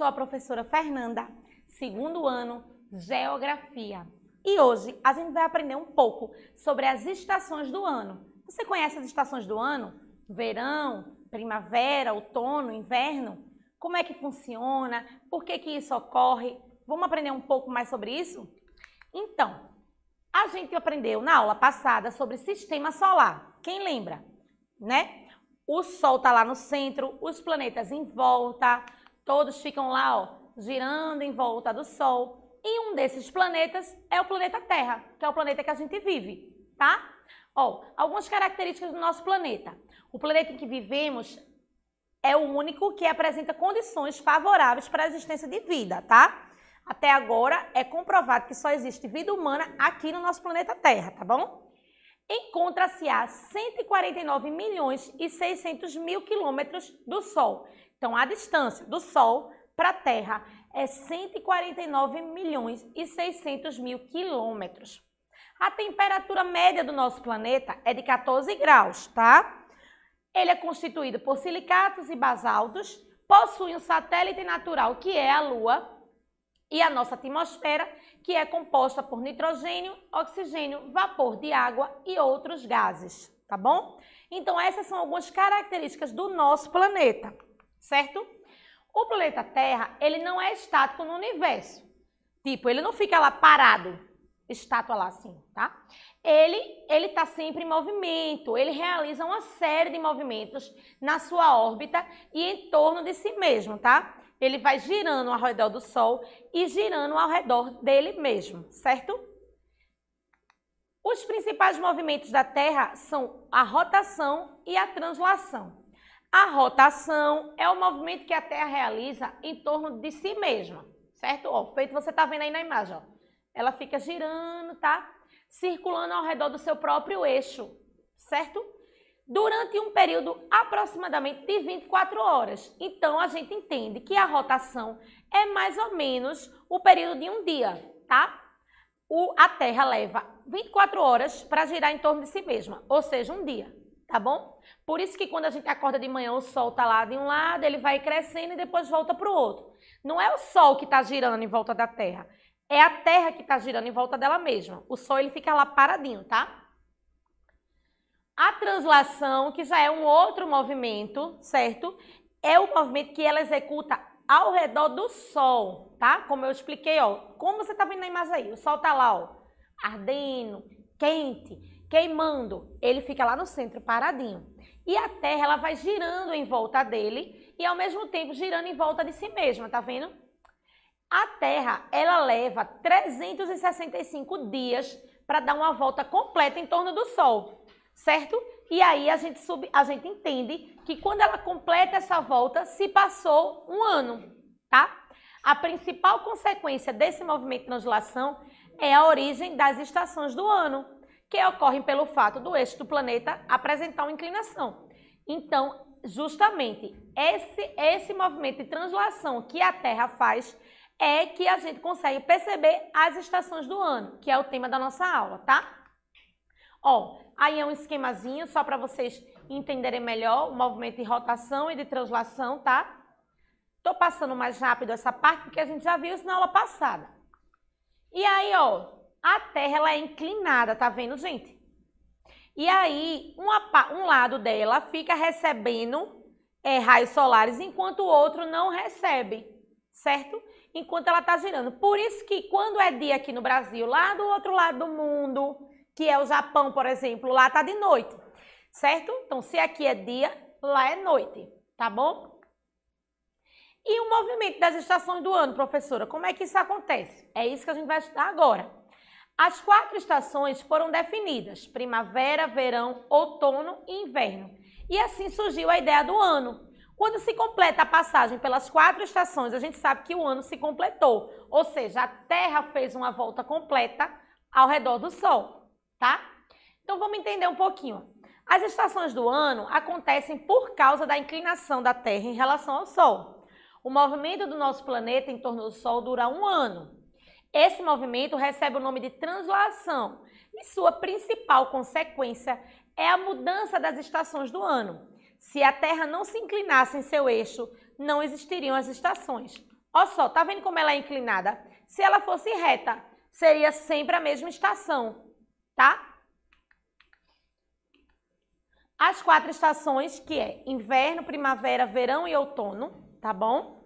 sou a professora Fernanda, segundo ano, Geografia. E hoje a gente vai aprender um pouco sobre as estações do ano. Você conhece as estações do ano? Verão, primavera, outono, inverno? Como é que funciona? Por que, que isso ocorre? Vamos aprender um pouco mais sobre isso? Então, a gente aprendeu na aula passada sobre sistema solar. Quem lembra? Né? O Sol está lá no centro, os planetas em volta, Todos ficam lá, ó, girando em volta do Sol. E um desses planetas é o planeta Terra, que é o planeta que a gente vive, tá? Ó, algumas características do nosso planeta. O planeta em que vivemos é o único que apresenta condições favoráveis para a existência de vida, tá? Até agora é comprovado que só existe vida humana aqui no nosso planeta Terra, tá bom? Encontra-se a 149 milhões e 600 mil quilômetros do Sol, então, a distância do Sol para a Terra é 149 milhões e 600 mil quilômetros. A temperatura média do nosso planeta é de 14 graus, tá? Ele é constituído por silicatos e basaltos, possui um satélite natural que é a Lua e a nossa atmosfera, que é composta por nitrogênio, oxigênio, vapor de água e outros gases, tá bom? Então essas são algumas características do nosso planeta certo? O planeta Terra, ele não é estático no universo. Tipo, ele não fica lá parado, estátua lá assim, tá? Ele ele está sempre em movimento, ele realiza uma série de movimentos na sua órbita e em torno de si mesmo, tá? Ele vai girando ao redor do Sol e girando ao redor dele mesmo, certo? Os principais movimentos da Terra são a rotação e a translação. A rotação é o movimento que a Terra realiza em torno de si mesma, certo? O feito você está vendo aí na imagem, ó. Ela fica girando, tá? Circulando ao redor do seu próprio eixo, certo? Durante um período aproximadamente de 24 horas. Então a gente entende que a rotação é mais ou menos o período de um dia, tá? O, a Terra leva 24 horas para girar em torno de si mesma, ou seja, um dia tá bom? Por isso que quando a gente acorda de manhã, o sol tá lá de um lado, ele vai crescendo e depois volta para o outro. Não é o sol que está girando em volta da Terra, é a Terra que está girando em volta dela mesma. O sol ele fica lá paradinho, tá? A translação, que já é um outro movimento, certo? É o movimento que ela executa ao redor do sol, tá? Como eu expliquei, ó. Como você tá vendo na imagem aí, o sol tá lá, ó, ardendo, quente, Queimando, ele fica lá no centro paradinho. E a Terra ela vai girando em volta dele e ao mesmo tempo girando em volta de si mesma, tá vendo? A Terra, ela leva 365 dias para dar uma volta completa em torno do Sol, certo? E aí a gente, sub, a gente entende que quando ela completa essa volta, se passou um ano, tá? A principal consequência desse movimento de translação é a origem das estações do ano que ocorrem pelo fato do eixo do planeta apresentar uma inclinação. Então, justamente esse, esse movimento de translação que a Terra faz é que a gente consegue perceber as estações do ano, que é o tema da nossa aula, tá? Ó, aí é um esquemazinho só para vocês entenderem melhor o movimento de rotação e de translação, tá? Tô passando mais rápido essa parte porque a gente já viu isso na aula passada. E aí, ó, a Terra ela é inclinada, tá vendo, gente? E aí, uma, um lado dela fica recebendo é, raios solares, enquanto o outro não recebe, certo? Enquanto ela está girando. Por isso que quando é dia aqui no Brasil, lá do outro lado do mundo, que é o Japão, por exemplo, lá tá de noite, certo? Então, se aqui é dia, lá é noite, tá bom? E o movimento das estações do ano, professora, como é que isso acontece? É isso que a gente vai estudar agora. As quatro estações foram definidas: primavera, verão, outono e inverno. E assim surgiu a ideia do ano. Quando se completa a passagem pelas quatro estações, a gente sabe que o ano se completou, ou seja, a Terra fez uma volta completa ao redor do Sol, tá? Então vamos entender um pouquinho. As estações do ano acontecem por causa da inclinação da Terra em relação ao Sol. O movimento do nosso planeta em torno do Sol dura um ano. Esse movimento recebe o nome de translação e sua principal consequência é a mudança das estações do ano. Se a Terra não se inclinasse em seu eixo, não existiriam as estações. Olha só, tá vendo como ela é inclinada? Se ela fosse reta, seria sempre a mesma estação, tá? As quatro estações, que é inverno, primavera, verão e outono, tá bom?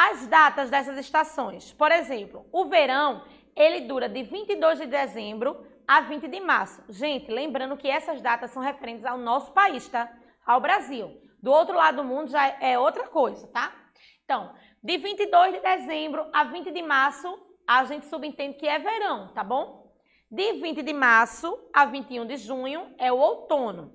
as datas dessas estações. Por exemplo, o verão, ele dura de 22 de dezembro a 20 de março. Gente, lembrando que essas datas são referentes ao nosso país, tá? Ao Brasil. Do outro lado do mundo já é outra coisa, tá? Então, de 22 de dezembro a 20 de março, a gente subentende que é verão, tá bom? De 20 de março a 21 de junho é o outono.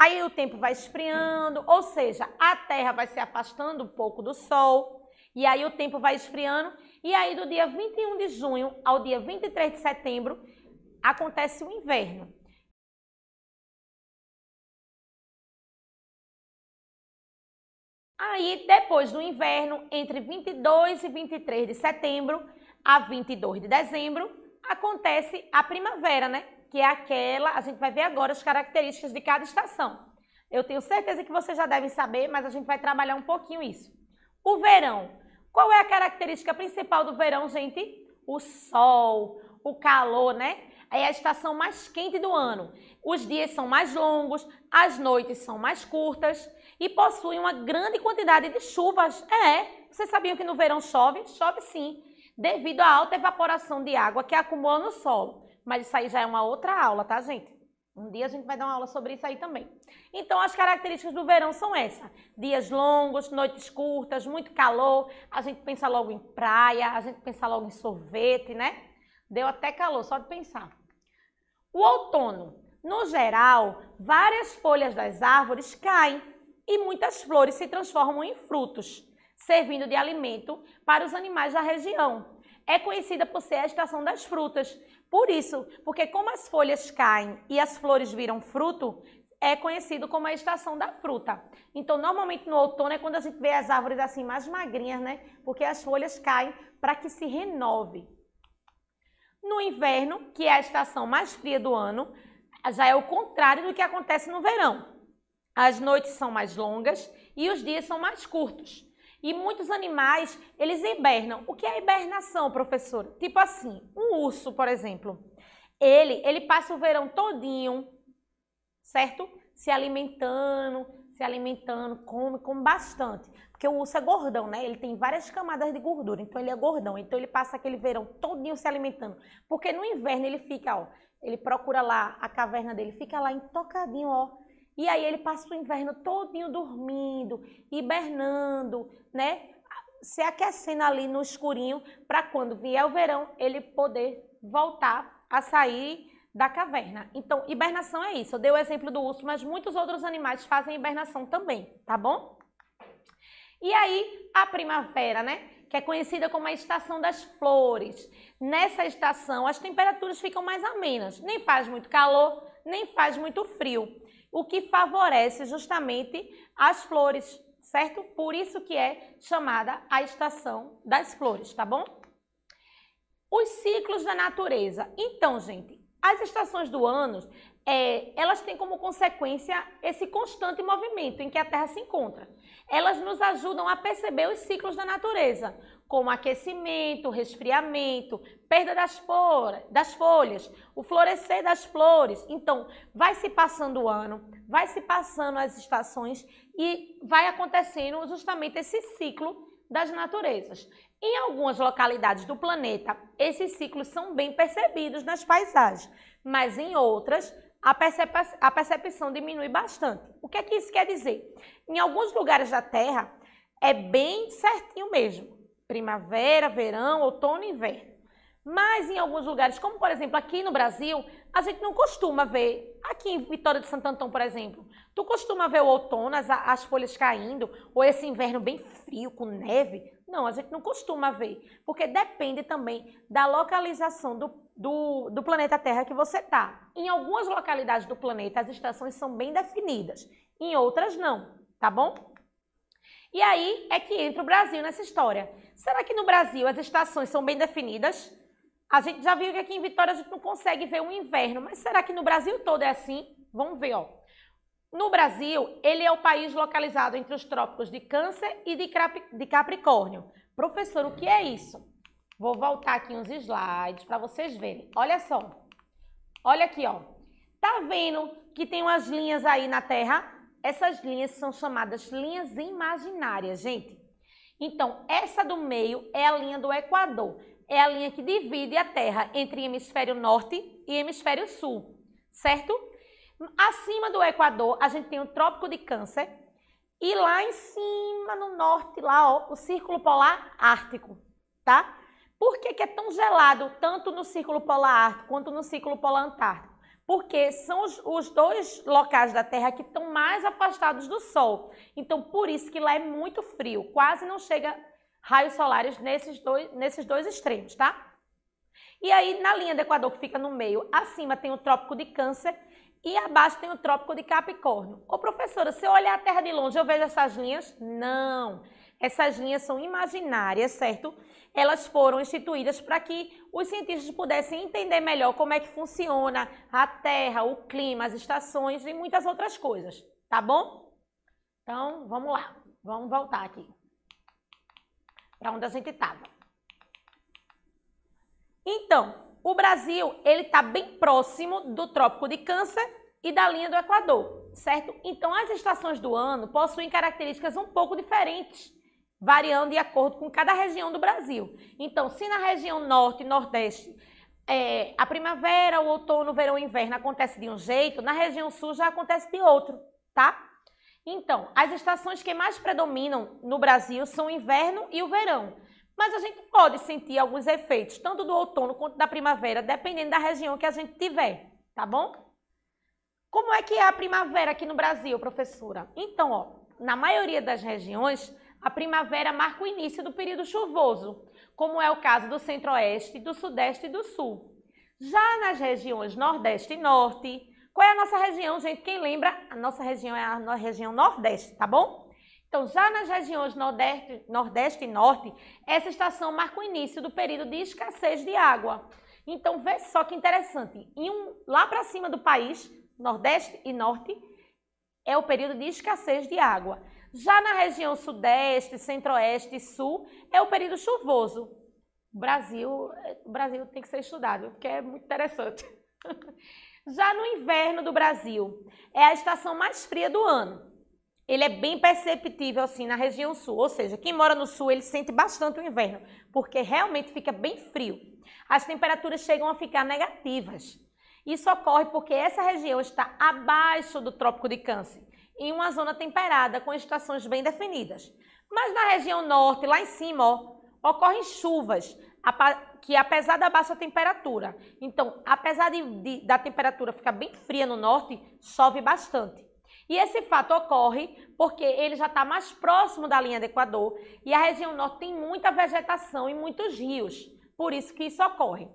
Aí o tempo vai esfriando, ou seja, a Terra vai se afastando um pouco do Sol. E aí o tempo vai esfriando. E aí do dia 21 de junho ao dia 23 de setembro acontece o inverno. Aí, depois do inverno, entre 22 e 23 de setembro a 22 de dezembro, acontece a primavera, né? Que é aquela, a gente vai ver agora as características de cada estação. Eu tenho certeza que vocês já devem saber, mas a gente vai trabalhar um pouquinho isso. O verão qual é a característica principal do verão, gente? O sol, o calor, né? É a estação mais quente do ano. Os dias são mais longos, as noites são mais curtas e possui uma grande quantidade de chuvas. É, vocês sabiam que no verão chove? Chove sim, devido à alta evaporação de água que acumula no solo. Mas isso aí já é uma outra aula, tá, gente? Um dia a gente vai dar uma aula sobre isso aí também. Então, as características do verão são essa: dias longos, noites curtas, muito calor. A gente pensa logo em praia, a gente pensa logo em sorvete, né? Deu até calor, só de pensar. O outono, no geral, várias folhas das árvores caem e muitas flores se transformam em frutos, servindo de alimento para os animais da região. É conhecida por ser a estação das frutas, por isso, porque como as folhas caem e as flores viram fruto, é conhecido como a estação da fruta. Então, normalmente no outono é quando a gente vê as árvores assim mais magrinhas, né? Porque as folhas caem para que se renove. No inverno, que é a estação mais fria do ano, já é o contrário do que acontece no verão. As noites são mais longas e os dias são mais curtos. E muitos animais, eles hibernam. O que é hibernação, professor? Tipo assim, um urso, por exemplo. Ele, ele passa o verão todinho, certo? Se alimentando, se alimentando, come, come bastante. Porque o urso é gordão, né? Ele tem várias camadas de gordura, então ele é gordão. Então ele passa aquele verão todinho se alimentando. Porque no inverno ele fica, ó, ele procura lá a caverna dele, fica lá intocadinho, ó, e aí ele passa o inverno todinho dormindo, hibernando, né? Se aquecendo ali no escurinho para quando vier o verão ele poder voltar a sair da caverna. Então, hibernação é isso. Eu dei o exemplo do urso, mas muitos outros animais fazem hibernação também, tá bom? E aí, a primavera, né? Que é conhecida como a estação das flores. Nessa estação, as temperaturas ficam mais amenas. Nem faz muito calor, nem faz muito frio o que favorece justamente as flores, certo? Por isso que é chamada a estação das flores, tá bom? Os ciclos da natureza. Então, gente, as estações do ano, é, elas têm como consequência esse constante movimento em que a Terra se encontra elas nos ajudam a perceber os ciclos da natureza, como aquecimento, resfriamento, perda das, por, das folhas, o florescer das flores. Então, vai se passando o ano, vai se passando as estações e vai acontecendo justamente esse ciclo das naturezas. Em algumas localidades do planeta, esses ciclos são bem percebidos nas paisagens, mas em outras, a, percep a percepção diminui bastante. O que é que isso quer dizer? Em alguns lugares da Terra, é bem certinho mesmo. Primavera, verão, outono e inverno. Mas em alguns lugares, como por exemplo aqui no Brasil, a gente não costuma ver. Aqui em Vitória de Santo Antão, por exemplo, tu costuma ver o outono, as, as folhas caindo, ou esse inverno bem frio, com neve. Não, a gente não costuma ver, porque depende também da localização do do, do planeta Terra que você está. Em algumas localidades do planeta, as estações são bem definidas, em outras não, tá bom? E aí é que entra o Brasil nessa história. Será que no Brasil as estações são bem definidas? A gente já viu que aqui em Vitória a gente não consegue ver o inverno, mas será que no Brasil todo é assim? Vamos ver, ó. No Brasil, ele é o país localizado entre os trópicos de Câncer e de Capricórnio. Professor, o que é isso? Vou voltar aqui uns slides para vocês verem. Olha só. Olha aqui, ó. Tá vendo que tem umas linhas aí na Terra? Essas linhas são chamadas linhas imaginárias, gente. Então, essa do meio é a linha do Equador. É a linha que divide a Terra entre hemisfério norte e hemisfério sul, certo? Acima do Equador, a gente tem o Trópico de Câncer. E lá em cima, no norte, lá, ó, o Círculo Polar Ártico, tá? Por que, que é tão gelado tanto no Círculo Polar Ártico quanto no Círculo Polar Antártico? Porque são os, os dois locais da Terra que estão mais afastados do Sol. Então, por isso que lá é muito frio, quase não chega raios solares nesses dois, nesses dois extremos, tá? E aí, na linha do Equador, que fica no meio, acima tem o Trópico de Câncer e abaixo tem o Trópico de Capricórnio. Ô, professora, se eu olhar a Terra de longe, eu vejo essas linhas? Não. Essas linhas são imaginárias, certo? Elas foram instituídas para que os cientistas pudessem entender melhor como é que funciona a Terra, o clima, as estações e muitas outras coisas, tá bom? Então, vamos lá. Vamos voltar aqui para onde a gente estava. Então, o Brasil, ele está bem próximo do Trópico de Câncer e da linha do Equador, certo? Então, as estações do ano possuem características um pouco diferentes variando de acordo com cada região do Brasil. Então, se na região norte e nordeste é, a primavera, o outono, o verão e o inverno acontece de um jeito, na região sul já acontece de outro, tá? Então, as estações que mais predominam no Brasil são o inverno e o verão. Mas a gente pode sentir alguns efeitos, tanto do outono quanto da primavera, dependendo da região que a gente tiver, tá bom? Como é que é a primavera aqui no Brasil, professora? Então, ó, na maioria das regiões, a primavera marca o início do período chuvoso, como é o caso do centro-oeste, do sudeste e do sul. Já nas regiões nordeste e norte, qual é a nossa região, gente? Quem lembra? A nossa região é a região nordeste, tá bom? Então, já nas regiões nordeste, nordeste e norte, essa estação marca o início do período de escassez de água. Então, vê só que interessante. Um, lá para cima do país, nordeste e norte, é o período de escassez de água. Já na região sudeste, centro-oeste e sul, é o período chuvoso. O Brasil, o Brasil tem que ser estudado, porque é muito interessante. Já no inverno do Brasil, é a estação mais fria do ano. Ele é bem perceptível assim na região sul, ou seja, quem mora no sul ele sente bastante o inverno, porque realmente fica bem frio. As temperaturas chegam a ficar negativas. Isso ocorre porque essa região está abaixo do Trópico de Câncer em uma zona temperada com estações bem definidas. Mas na região norte, lá em cima, ó, ocorrem chuvas que apesar da baixa temperatura. Então, apesar de, de, da temperatura ficar bem fria no norte, chove bastante. E esse fato ocorre porque ele já está mais próximo da linha do Equador e a região norte tem muita vegetação e muitos rios. Por isso que isso ocorre.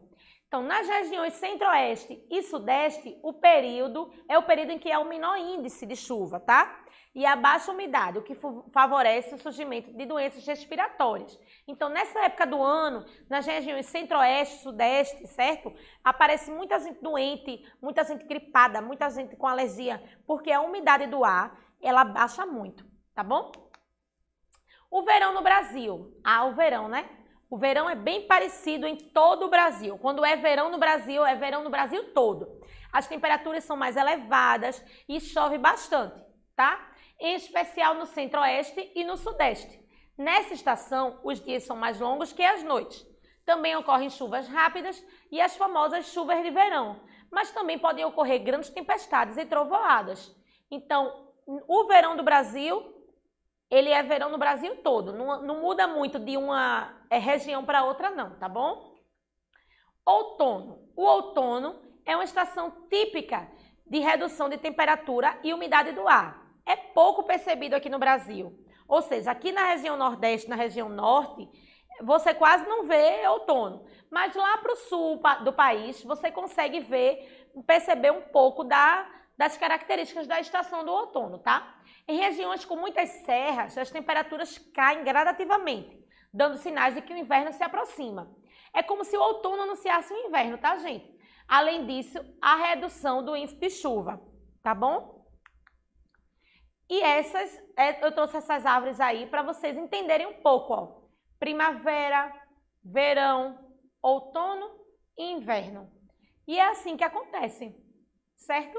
Então, nas regiões centro-oeste e sudeste, o período é o período em que há é o menor índice de chuva, tá? E a baixa umidade, o que favorece o surgimento de doenças respiratórias. Então, nessa época do ano, nas regiões centro-oeste, sudeste, certo? Aparece muita gente doente, muita gente gripada, muita gente com alergia, porque a umidade do ar, ela baixa muito, tá bom? O verão no Brasil. Ah, o verão, né? O verão é bem parecido em todo o Brasil. Quando é verão no Brasil, é verão no Brasil todo. As temperaturas são mais elevadas e chove bastante, tá? Em especial no centro-oeste e no sudeste. Nessa estação, os dias são mais longos que as noites. Também ocorrem chuvas rápidas e as famosas chuvas de verão, mas também podem ocorrer grandes tempestades e trovoadas. Então, o verão do Brasil, ele é verão no Brasil todo, não, não muda muito de uma é região para outra não, tá bom? Outono. O outono é uma estação típica de redução de temperatura e umidade do ar. É pouco percebido aqui no Brasil. Ou seja, aqui na região nordeste, na região norte, você quase não vê outono. Mas lá para o sul do país, você consegue ver, perceber um pouco da, das características da estação do outono, tá? Em regiões com muitas serras, as temperaturas caem gradativamente dando sinais de que o inverno se aproxima. É como se o outono anunciasse o inverno, tá, gente? Além disso, a redução do índice de chuva, tá bom? E essas, é, eu trouxe essas árvores aí para vocês entenderem um pouco, ó. Primavera, verão, outono e inverno. E é assim que acontece, certo?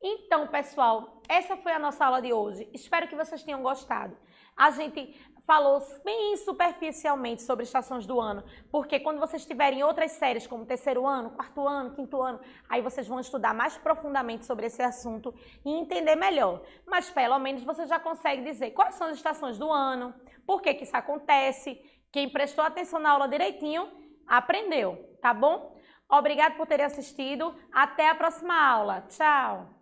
Então, pessoal, essa foi a nossa aula de hoje. Espero que vocês tenham gostado. A gente falou bem superficialmente sobre estações do ano, porque quando vocês tiverem outras séries, como terceiro ano, quarto ano, quinto ano, aí vocês vão estudar mais profundamente sobre esse assunto e entender melhor. Mas pelo menos você já consegue dizer quais são as estações do ano, por que, que isso acontece. Quem prestou atenção na aula direitinho, aprendeu, tá bom? Obrigado por terem assistido. Até a próxima aula. Tchau!